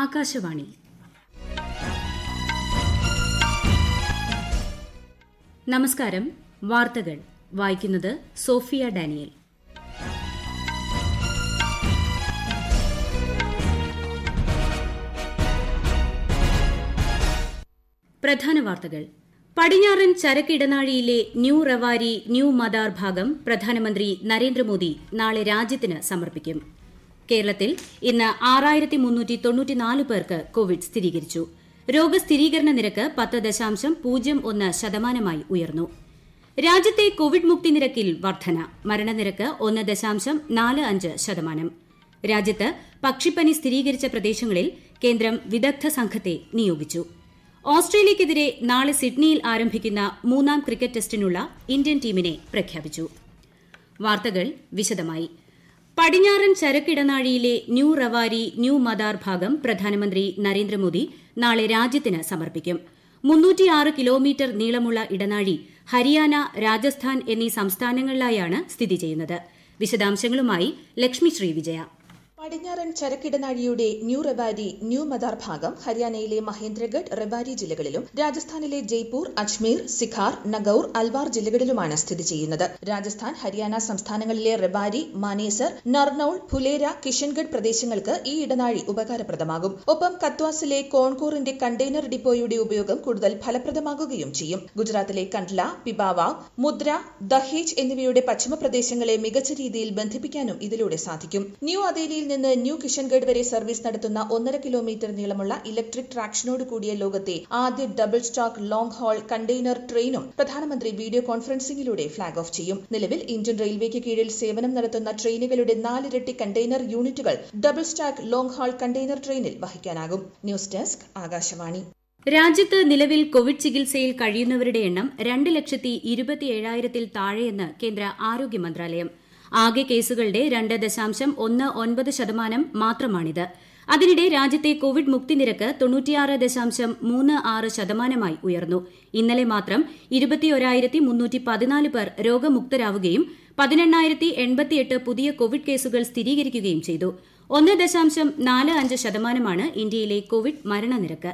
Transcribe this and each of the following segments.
ആകാശവാണി നമസ്കാരം വാർത്തകൾ വായിക്കുന്നത് സോഫിയ ഡാനിയൽ പ്രധാന വാർത്തകൾ പടിഞ്ഞാറൻ ചരക്ക് ഇടനാഴിയിലെ ന്യൂ റവാരി ന്യൂ മദാർ ഭാഗം പ്രധാനമന്ത്രി നരേന്ദ്രമോദി നാളെ രാജ്യത്തിന് സമർപ്പിക്കും കേരളത്തിൽ ഇന്ന് ആറായിരത്തി മുന്നൂറ്റി തൊണ്ണൂറ്റിനാല് പേർക്ക് കോവിഡ് സ്ഥിരീകരിച്ചു രോഗസ്ഥിരീകരണ നിരക്ക് പത്ത് ദശാംശം പൂജ്യം ഒന്ന് ശതമാനമായി ഉയർന്നു രാജ്യത്തെ കോവിഡ് മുക്തി നിരക്കിൽ വർധന മരണനിരക്ക് ഒന്ന് ദശാംശം നാല് അഞ്ച് ശതമാനം രാജ്യത്ത് പക്ഷിപ്പനി സ്ഥിരീകരിച്ച പ്രദേശങ്ങളിൽ കേന്ദ്രം വിദഗ്ധ സംഘത്തെ നിയോഗിച്ചു ഓസ്ട്രേലിയക്കെതിരെ നാളെ സിഡ്നിയിൽ ആരംഭിക്കുന്ന മൂന്നാം ക്രിക്കറ്റ് ടെസ്റ്റിനുള്ള ഇന്ത്യൻ ടീമിനെ പ്രഖ്യാപിച്ചു വാർത്തകൾ വിശദമായി പടിഞ്ഞാറൻ ചരക്കിടനാഴിയിലെ ന്യൂ റവാരി ന്യൂ മദാർ ഭാഗം പ്രധാനമന്ത്രി നരേന്ദ്രമോദി നാളെ രാജ്യത്തിന് സമർപ്പിക്കും കിലോമീറ്റർ നീളമുള്ള ഇടനാഴി ഹരിയാന രാജസ്ഥാൻ എന്നീ സംസ്ഥാനങ്ങളിലായാണ് സ്ഥിതി ചെയ്യുന്നത് വിശദാംശങ്ങളുമായി ലക്ഷ്മിശ്രീ വിജയ പടിഞ്ഞാറൻ ചരക്കിടനാഴിയുടെ ന്യൂ റെബാരി ന്യൂ മദാർ ഭാഗം ഹരിയാനയിലെ മഹേന്ദ്രഗഡ് റെബാരി ജില്ലകളിലും രാജസ്ഥാനിലെ ജയ്പൂർ അജ്മീർ സിഖാർ നഗൌർ അൽവാർ ജില്ലകളിലുമാണ് സ്ഥിതി ചെയ്യുന്നത് രാജസ്ഥാൻ ഹരിയാന സംസ്ഥാനങ്ങളിലെ റെബാരി മാനേസർ നർനൌൾ ഫുലേര കിഷൻഗഡ് പ്രദേശങ്ങൾക്ക് ഈ ഇടനാഴി ഉപകാരപ്രദമാകും ഒപ്പം കത്വാസിലെ കോൺകൂറിന്റെ കണ്ടെയ്നർ ഡിപ്പോയുടെ ഉപയോഗം കൂടുതൽ ഫലപ്രദമാകുകയും ചെയ്യും ഗുജറാത്തിലെ കണ്ട്ല പിബാവ മുദ്ര ദഹേജ് എന്നിവയുടെ പശ്ചിമ പ്രദേശങ്ങളെ മികച്ച രീതിയിൽ ബന്ധിപ്പിക്കാനും ഇതിലൂടെ സാധിക്കും ന്യൂ അതേലിയിൽ നിന്ന് ന്യൂ കിഷൻഗഡ് വരെ സർവീസ് നടത്തുന്ന ഒന്നര കിലോമീറ്റർ നീളമുള്ള ഇലക്ട്രിക് ട്രാക്ഷനോട് കൂടിയ ലോകത്തെ ആദ്യ double stack long haul container ട്രെയിനും പ്രധാനമന്ത്രി വീഡിയോ കോൺഫറൻസിംഗിലൂടെ ഫ്ളാഗ് ഓഫ് ചെയ്യും നിലവിൽ ഇന്ത്യൻ റെയിൽവേക്ക് കീഴിൽ സേവനം നടത്തുന്ന ട്രെയിനുകളുടെ നാലിരട്ടി കണ്ടെയ്നർ യൂണിറ്റുകൾ double stack long haul container ട്രെയിനിൽ വഹിക്കാനാകും ന്യൂസ് ഡെസ്ക് ആകാശവാണി രാജ്യത്ത് നിലവിൽ കോവിഡ് ചികിത്സയിൽ കഴിയുന്നവരുടെ എണ്ണം രണ്ട് ലക്ഷത്തി ഇരുപത്തിയേഴായിരത്തിൽ താഴെയെന്ന് കേന്ദ്ര ആരോഗ്യ മന്ത്രാലയം ആകെ കേസുകളുടെ രണ്ട് ദശാംശം ഒന്ന് ഒൻപത് ശതമാനം മാത്രമാണിത് അതിനിടെ രാജ്യത്തെ കോവിഡ് മുക്തി നിരക്ക് തൊണ്ണൂറ്റിയാറ് ദശാംശം മൂന്ന് ആറ് ശതമാനമായി ഉയർന്നു ഇന്നലെ മാത്രം ഇരുപത്തിയൊരായിരത്തി മുന്നൂറ്റി പതിനാല് പേർ രോഗമുക്തരാവുകയും പതിനെണ്ണായിരത്തി എൺപത്തിയെട്ട് പുതിയ കോവിഡ് കേസുകൾ സ്ഥിരീകരിക്കുകയും ചെയ്തു ഒന്ന് ദശാംശം നാല് അഞ്ച് ശതമാനമാണ് ഇന്ത്യയിലെ കോവിഡ് മരണനിരക്ക്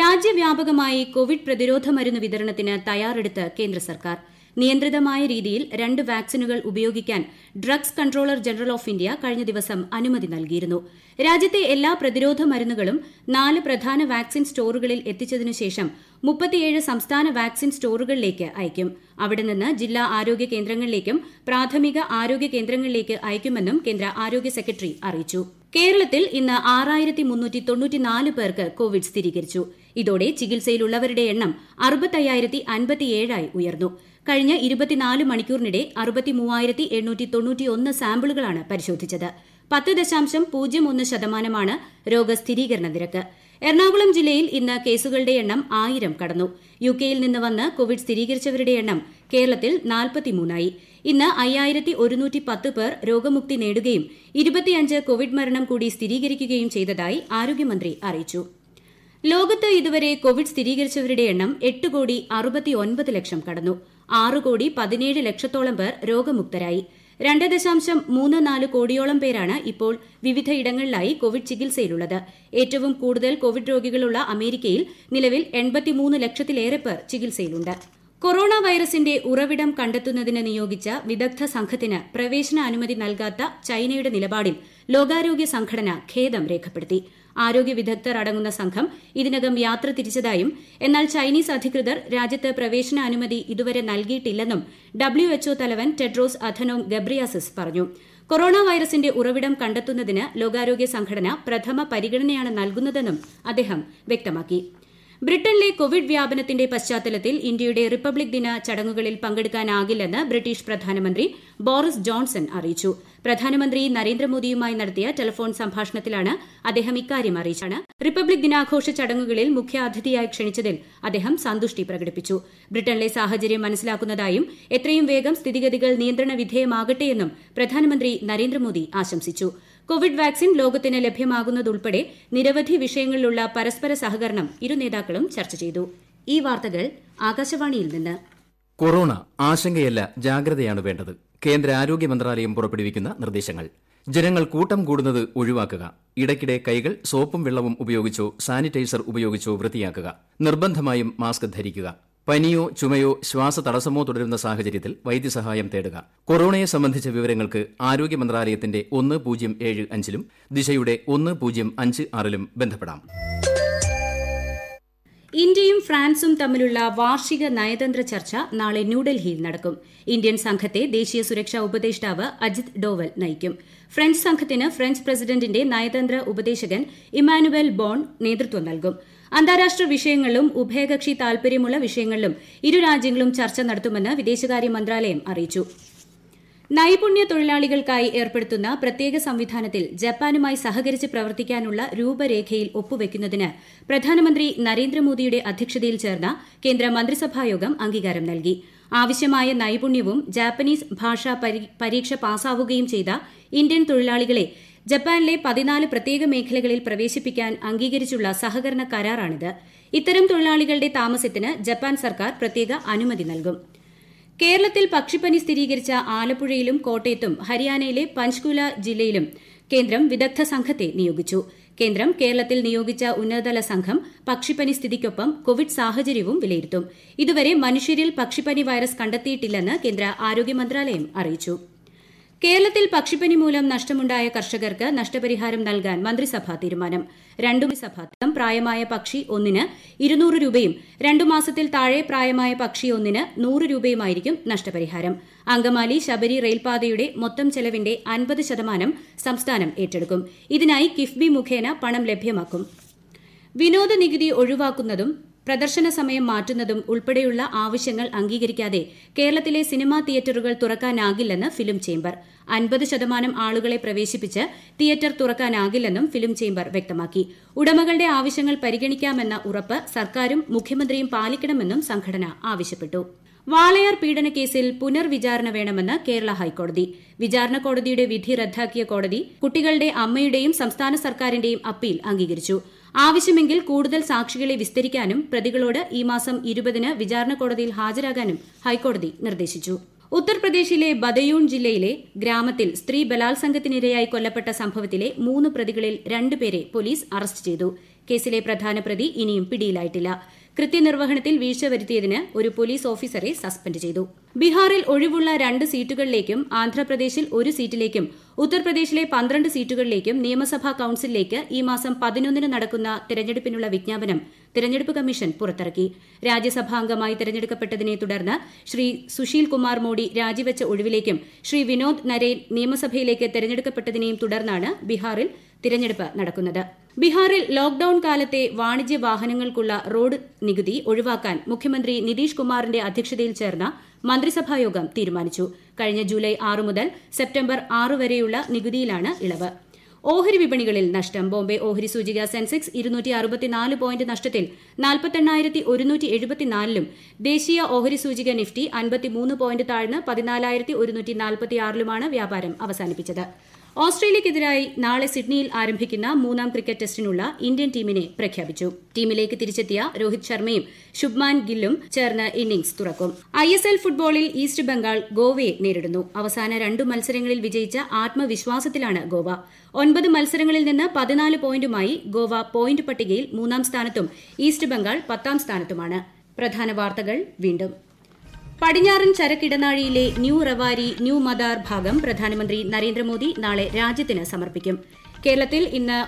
രാജ്യവ്യാപകമായി കോവിഡ് പ്രതിരോധ മരുന്ന് വിതരണത്തിന് തയ്യാറെടുത്ത് കേന്ദ്ര സർക്കാർ നിയന്ത്രിതമായ രീതിയിൽ രണ്ട് വാക്സിനുകൾ ഉപയോഗിക്കാൻ drugs controller general of India കഴിഞ്ഞ ദിവസം അനുമതി നൽകിയിരുന്നു രാജ്യത്തെ എല്ലാ പ്രതിരോധ മരുന്നുകളും നാല് പ്രധാന വാക്സിൻ സ്റ്റോറുകളിൽ എത്തിച്ചതിനു ശേഷം മുപ്പത്തിയേഴ് സംസ്ഥാന വാക്സിൻ സ്റ്റോറുകളിലേക്ക് അയക്കും അവിടെ നിന്ന് ജില്ലാ ആരോഗ്യ കേന്ദ്രങ്ങളിലേക്കും പ്രാഥമിക ആരോഗ്യ കേന്ദ്രങ്ങളിലേക്ക് അയക്കുമെന്നും കേന്ദ്ര ആരോഗ്യ സെക്രട്ടറി അറിയിച്ചു കേരളത്തിൽ ഇന്ന് ആറായിരത്തി മുന്നൂറ്റി തൊണ്ണൂറ്റിനാല് പേർക്ക് കോവിഡ് സ്ഥിരീകരിച്ചു ഇതോടെ ചികിത്സയിലുള്ളവരുടെ എണ്ണം അറുപത്തയ്യായിരത്തി അൻപത്തിയേഴായി ഉയർന്നു കഴിഞ്ഞ ഇരുപത്തിനാല് മണിക്കൂറിനിടെ അറുപത്തിമൂവായിരത്തി എണ്ണൂറ്റി തൊണ്ണൂറ്റിയൊന്ന് സാമ്പിളുകളാണ് പരിശോധിച്ചത് പത്ത് ദശാംശം പൂജ്യം ഒന്ന് ശതമാനമാണ് രോഗസ്ഥിരീകരണ നിരക്ക് എറണാകുളം ജില്ലയിൽ ഇന്ന് കേസുകളുടെ എണ്ണം ആയിരം കടന്നു യുകെയിൽ നിന്ന് വന്ന് കോവിഡ് സ്ഥിരീകരിച്ചവരുടെ എണ്ണം കേരളത്തിൽ നാൽപ്പത്തിമൂന്നായി ഇന്ന് അയ്യായിരത്തി ഒരുന്നൂറ്റി പത്ത് പേർ രോഗമുക്തി നേടുകയും ഇരുപത്തിയഞ്ച് കോവിഡ് മരണം കൂടി സ്ഥിരീകരിക്കുകയും ചെയ്തതായി ആരോഗ്യമന്ത്രി അറിയിച്ചു ലോകത്ത് ഇതുവരെ കോവിഡ് സ്ഥിരീകരിച്ചവരുടെ എണ്ണം എട്ട് കോടി ഒൻപത് ലക്ഷം കടന്നു ആറ് കോടി പതിനേഴ് ലക്ഷത്തോളം പേർ രോഗമുക്തരായി രണ്ട് ദശാംശം മൂന്ന് നാല് കോടിയോളം പേരാണ് ഇപ്പോൾ വിവിധയിടങ്ങളിലായി കോവിഡ് ചികിത്സയിലുള്ളത് ഏറ്റവും കൂടുതൽ കോവിഡ് രോഗികളുള്ള അമേരിക്കയിൽ നിലവിൽ എൺപത്തിമൂന്ന് ലക്ഷത്തിലേറെ പേർ ചികിത്സയിലുണ്ട് കൊറോണ വൈറസിന്റെ ഉറവിടം കണ്ടെത്തുന്നതിന് നിയോഗിച്ച വിദഗ്ധ സംഘത്തിന് പ്രവേശന അനുമതി നൽകാത്ത ചൈനയുടെ നിലപാടിൽ ലോകാരോഗ്യ സംഘടന ഖേദം രേഖപ്പെടുത്തി ആരോഗ്യ വിദഗ്ധർ അടങ്ങുന്ന സംഘം ഇതിനകം യാത്ര തിരിച്ചതായും എന്നാൽ ചൈനീസ് അധികൃതർ രാജ്യത്ത് പ്രവേശന അനുമതി ഇതുവരെ നൽകിയിട്ടില്ലെന്നും എച്ച്ഒ തലവൻ ടെഡ്രോസ് അഥനോം ഗബ്രിയാസിസ് പറഞ്ഞു കൊറോണ വൈറസിന്റെ ഉറവിടം കണ്ടെത്തുന്നതിന് ലോകാരോഗ്യ സംഘടന പ്രഥമ പരിഗണനയാണ് നൽകുന്നതെന്നും അദ്ദേഹം വ്യക്തമാക്കി ബ്രിട്ടനിലെ കോവിഡ് വ്യാപനത്തിന്റെ പശ്ചാത്തലത്തിൽ ഇന്ത്യയുടെ റിപ്പബ്ലിക് ദിന ചടങ്ങുകളിൽ പങ്കെടുക്കാനാകില്ലെന്ന് ബ്രിട്ടീഷ് പ്രധാനമന്ത്രി ബോറിസ് ജോൺസൺ അറിയിച്ചു പ്രധാനമന്ത്രി നരേന്ദ്രമോദിയുമായി നടത്തിയ ടെലിഫോൺ സംഭാഷണത്തിലാണ് അദ്ദേഹം ഇക്കാര്യം അറിയിച്ചത് റിപ്പബ്ലിക് ദിനാഘോഷ ചടങ്ങുകളിൽ മുഖ്യാതിഥിയായി ക്ഷണിച്ചതിൽ അദ്ദേഹം സന്തുഷ്ടി പ്രകടിപ്പിച്ചു ബ്രിട്ടനിലെ സാഹചര്യം മനസ്സിലാക്കുന്നതായും എത്രയും വേഗം സ്ഥിതിഗതികൾ നിയന്ത്രണ വിധേയമാകട്ടെയെന്നും പ്രധാനമന്ത്രി നരേന്ദ്രമോദി ആശംസിച്ചു കോവിഡ് വാക്സിൻ ലോകത്തിന് ലഭ്യമാകുന്നതുൾപ്പെടെ നിരവധി വിഷയങ്ങളിലുള്ള പരസ്പര സഹകരണം നേതാക്കളും ചർച്ച ചെയ്തു ഈ വാർത്തകൾ ആകാശവാണിയിൽ നിന്ന് കൊറോണ ആശങ്കയല്ല ജാഗ്രതയാണ് വേണ്ടത് കേന്ദ്ര ആരോഗ്യ മന്ത്രാലയം പുറപ്പെടുവിക്കുന്ന നിർദ്ദേശങ്ങൾ ജനങ്ങൾ കൂട്ടം കൂടുന്നത് ഒഴിവാക്കുക ഇടയ്ക്കിടെ കൈകൾ സോപ്പും വെള്ളവും ഉപയോഗിച്ചോ സാനിറ്റൈസർ ഉപയോഗിച്ചോ വൃത്തിയാക്കുക നിർബന്ധമായും മാസ്ക് ധരിക്കുക പനിയോ ചുമയോ തടസ്സമോ തുടരുന്ന സാഹചര്യത്തിൽ വൈദ്യസഹായം തേടുക കൊറോണയെ സംബന്ധിച്ച വിവരങ്ങൾക്ക് ആരോഗ്യ മന്ത്രാലയത്തിന്റെ ഒന്ന് പൂജ്യം ഏഴ് അഞ്ചിലും ദിശയുടെ ഒന്ന് പൂജ്യം അഞ്ച് ആറിലും ബന്ധപ്പെടാം ഇന്ത്യയും ഫ്രാൻസും തമ്മിലുള്ള വാർഷിക നയതന്ത്ര ചർച്ച നാളെ ന്യൂഡൽഹിയിൽ നടക്കും ഇന്ത്യൻ സംഘത്തെ ദേശീയ സുരക്ഷാ ഉപദേഷ്ടാവ് അജിത് ഡോവൽ നയിക്കും ഫ്രഞ്ച് സംഘത്തിന് ഫ്രഞ്ച് പ്രസിഡന്റിന്റെ നയതന്ത്ര ഉപദേശകൻ ഇമ്മാനുവൽ ബോൺ നേതൃത്വം നൽകും അന്താരാഷ്ട്ര വിഷയങ്ങളിലും ഉഭയകക്ഷി താൽപര്യമുള്ള വിഷയങ്ങളിലും ഇരു രാജ്യങ്ങളും ചർച്ച നടത്തുമെന്ന് വിദേശകാര്യ മന്ത്രാലയം അറിയിച്ചു നൈപുണ്യ തൊഴിലാളികൾക്കായി ഏർപ്പെടുത്തുന്ന പ്രത്യേക സംവിധാനത്തിൽ ജപ്പാനുമായി സഹകരിച്ച് പ്രവർത്തിക്കാനുള്ള രൂപരേഖയിൽ ഒപ്പുവെക്കുന്നതിന് പ്രധാനമന്ത്രി നരേന്ദ്രമോദിയുടെ അധ്യക്ഷതയിൽ ചേർന്ന കേന്ദ്ര മന്ത്രിസഭായോഗം അംഗീകാരം നൽകി ആവശ്യമായ നൈപുണ്യവും ജാപ്പനീസ് ഭാഷാ പരീക്ഷ പാസാവുകയും ചെയ്ത ഇന്ത്യൻ തൊഴിലാളികളെ ജപ്പാനിലെ പതിനാല് പ്രത്യേക മേഖലകളിൽ പ്രവേശിപ്പിക്കാൻ അംഗീകരിച്ചുള്ള സഹകരണ കരാറാണിത് ഇത്തരം തൊഴിലാളികളുടെ താമസത്തിന് ജപ്പാൻ സർക്കാർ പ്രത്യേക അനുമതി നൽകും കേരളത്തിൽ പക്ഷിപ്പനി സ്ഥിരീകരിച്ച ആലപ്പുഴയിലും കോട്ടയത്തും ഹരിയാനയിലെ പഞ്ച്കുല ജില്ലയിലും കേന്ദ്രം വിദഗ്ധ സംഘത്തെ നിയോഗിച്ചു കേന്ദ്രം കേരളത്തിൽ നിയോഗിച്ച ഉന്നതതല സംഘം പക്ഷിപ്പനി സ്ഥിതിക്കൊപ്പം കോവിഡ് സാഹചര്യവും വിലയിരുത്തും ഇതുവരെ മനുഷ്യരിൽ പക്ഷിപ്പനി വൈറസ് കണ്ടെത്തിയിട്ടില്ലെന്ന് കേന്ദ്ര ആരോഗ്യ മന്ത്രാലയം അറിയിച്ചു കേരളത്തിൽ പക്ഷിപ്പനി മൂലം നഷ്ടമുണ്ടായ കർഷകർക്ക് നഷ്ടപരിഹാരം നൽകാൻ മന്ത്രിസഭാ തീരുമാനം രണ്ടു സഭാത്തം പ്രായമായ പക്ഷി ഒന്നിന് ഇരുന്നൂറ് രൂപയും രണ്ടു മാസത്തിൽ താഴെ പ്രായമായ പക്ഷി ഒന്നിന് നൂറ് രൂപയുമായിരിക്കും നഷ്ടപരിഹാരം അങ്കമാലി ശബരി റെയിൽപാതയുടെ മൊത്തം ചെലവിന്റെ അൻപത് ശതമാനം സംസ്ഥാനം ഏറ്റെടുക്കും ഇതിനായി കിഫ്ബി മുഖേന പണം ലഭ്യമാക്കും വിനോദ നികുതി ഒഴിവാക്കുന്നതും പ്രദർശന സമയം മാറ്റുന്നതും ഉൾപ്പെടെയുള്ള ആവശ്യങ്ങൾ അംഗീകരിക്കാതെ കേരളത്തിലെ സിനിമാ തിയേറ്ററുകൾ തുറക്കാനാകില്ലെന്ന് ഫിലിം ചേംബർ അൻപത് ശതമാനം ആളുകളെ പ്രവേശിപ്പിച്ച് തിയേറ്റർ തുറക്കാനാകില്ലെന്നും ഫിലിം ചേംബർ വ്യക്തമാക്കി ഉടമകളുടെ ആവശ്യങ്ങൾ പരിഗണിക്കാമെന്ന ഉറപ്പ് സർക്കാരും മുഖ്യമന്ത്രിയും പാലിക്കണമെന്നും സംഘടന ആവശ്യപ്പെട്ടു വാളയാർ പീഡനക്കേസിൽ പുനർവിചാരണ വേണമെന്ന് കേരള ഹൈക്കോടതി വിചാരണ കോടതിയുടെ വിധി റദ്ദാക്കിയ കോടതി കുട്ടികളുടെ അമ്മയുടെയും സംസ്ഥാന സർക്കാരിന്റെയും അപ്പീൽ അംഗീകരിച്ചു ആവശ്യമെങ്കിൽ കൂടുതൽ സാക്ഷികളെ വിസ്തരിക്കാനും പ്രതികളോട് ഈ മാസം ഇരുപതിന് വിചാരണ കോടതിയിൽ ഹാജരാകാനും ഹൈക്കോടതി നിർദ്ദേശിച്ചു ഉത്തർപ്രദേശിലെ ബദയൂൺ ജില്ലയിലെ ഗ്രാമത്തിൽ സ്ത്രീ ബലാത്സംഗത്തിനിരയായി കൊല്ലപ്പെട്ട സംഭവത്തിലെ മൂന്ന് പ്രതികളിൽ രണ്ടുപേരെ പോലീസ് അറസ്റ്റ് ചെയ്തു കേസിലെ പ്രധാന പ്രതി ഇനിയും പിടിയിലായിട്ടില്ല് കൃത്യനിർവഹണത്തിൽ വീഴ്ച വരുത്തിയതിന് ഒരു പോലീസ് ഓഫീസറെ സസ്പെൻഡ് ചെയ്തു ബീഹാറിൽ ഒഴിവുള്ള രണ്ട് സീറ്റുകളിലേക്കും ആന്ധ്രാപ്രദേശിൽ ഒരു സീറ്റിലേക്കും ഉത്തർപ്രദേശിലെ പന്ത്രണ്ട് സീറ്റുകളിലേക്കും നിയമസഭാ കൌൺസിലിലേക്ക് ഈ മാസം പതിനൊന്നിന് നടക്കുന്ന തെരഞ്ഞെടുപ്പിനുള്ള വിജ്ഞാപനം തിരഞ്ഞെടുപ്പ് കമ്മീഷൻ പുറത്തിറക്കി രാജ്യസഭാംഗമായി തിരഞ്ഞെടുക്കപ്പെട്ടതിനെ തുടർന്ന് ശ്രീ സുശീൽ കുമാർ മോഡി രാജിവെച്ച ഒഴിവിലേക്കും ശ്രീ വിനോദ് നരേൻ നിയമസഭയിലേക്ക് തെരഞ്ഞെടുക്കപ്പെട്ടതിനെയും തുടർന്നാണ് ബീഹാറിൽ തിരഞ്ഞെടുപ്പ് നടക്കുന്നത് ബീഹാറിൽ ലോക്ഡൌൺ കാലത്തെ വാണിജ്യ വാഹനങ്ങൾക്കുള്ള റോഡ് നികുതി ഒഴിവാക്കാൻ മുഖ്യമന്ത്രി നിതീഷ് കുമാറിന്റെ അധ്യക്ഷതയിൽ ചേർന്ന മന്ത്രിസഭായോഗം തീരുമാനിച്ചു കഴിഞ്ഞ ജൂലൈ ആറ് മുതൽ സെപ്റ്റംബർ ആറ് വരെയുള്ള നികുതിയിലാണ് ഇളവ് ഓഹരി വിപണികളിൽ നഷ്ടം ബോംബെ ഓഹരി സൂചിക സെൻസെക്സ് ഇരുന്നൂറ്റി അറുപത്തിനാല് പോയിന്റ് നഷ്ടത്തിൽ നാൽപ്പത്തെണ്ണായിരത്തി ഒരുന്നൂറ്റി എഴുപത്തിനാലിലും ദേശീയ ഓഹരി സൂചിക നിഫ്റ്റി അൻപത്തിമൂന്ന് പോയിന്റ് താഴ്ന്ന് പതിനാലായിരത്തി ഒരുന്നൂറ്റി നാൽപ്പത്തിയാറിലുമാണ് വ്യാപാരം അവസാനിപ്പിച്ചത് ഓസ്ട്രേലിയക്കെതിരായി നാളെ സിഡ്നിയിൽ ആരംഭിക്കുന്ന മൂന്നാം ക്രിക്കറ്റ് ടെസ്റ്റിനുള്ള ഇന്ത്യൻ ടീമിനെ പ്രഖ്യാപിച്ചു ടീമിലേക്ക് തിരിച്ചെത്തിയ രോഹിത് ശർമ്മയും ശുഭ്മാൻ ഗില്ലും ചേർന്ന് ഇന്നിംഗ്സ് തുറക്കും ഐ എസ് എൽ ഫുട്ബോളിൽ ഈസ്റ്റ് ബംഗാൾ ഗോവയെ നേരിടുന്നു അവസാന രണ്ടു മത്സരങ്ങളിൽ വിജയിച്ച ആത്മവിശ്വാസത്തിലാണ് ഗോവ ഒൻപത് മത്സരങ്ങളിൽ നിന്ന് പതിനാല് പോയിന്റുമായി ഗോവ പോയിന്റ് പട്ടികയിൽ മൂന്നാം സ്ഥാനത്തും ഈസ്റ്റ് ബംഗാൾ പത്താം സ്ഥാനത്തുമാണ് പ്രധാന വാർത്തകൾ വീണ്ടും പടിഞ്ഞാറൻ ചരക്കിടനാഴിയിലെ ന്യൂ റവാരി ന്യൂ മദാർ ഭാഗം പ്രധാനമന്ത്രി നരേന്ദ്രമോദി നാളെ രാജ്യത്തിന് സമർപ്പിക്കും കേരളത്തിൽ ഇന്ന്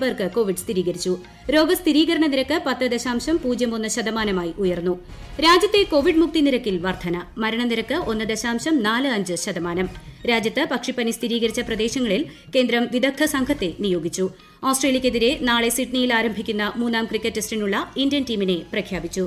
പേർക്ക് കോവിഡ് സ്ഥിരീകരിച്ചു രോഗസ്ഥിരീകരണ നിരക്ക് പത്ത് ദശാംശം പൂജ്യം ഒന്ന് ശതമാനമായി ഉയർന്നു രാജ്യത്തെ കോവിഡ് മുക്തി നിരക്കിൽ വർധന മരണനിരക്ക് ഒന്ന് ദശാംശം നാല് അഞ്ച് ശതമാനം രാജ്യത്ത് പക്ഷിപ്പനി സ്ഥിരീകരിച്ച പ്രദേശങ്ങളിൽ കേന്ദ്രം വിദഗ്ധ സംഘത്തെ നിയോഗിച്ചു ഓസ്ട്രേലിയക്കെതിരെ നാളെ സിഡ്നിയിൽ ആരംഭിക്കുന്ന മൂന്നാം ക്രിക്കറ്റ് ടെസ്റ്റിനുള്ള ഇന്ത്യൻ ടീമിനെ പ്രഖ്യാപിച്ചു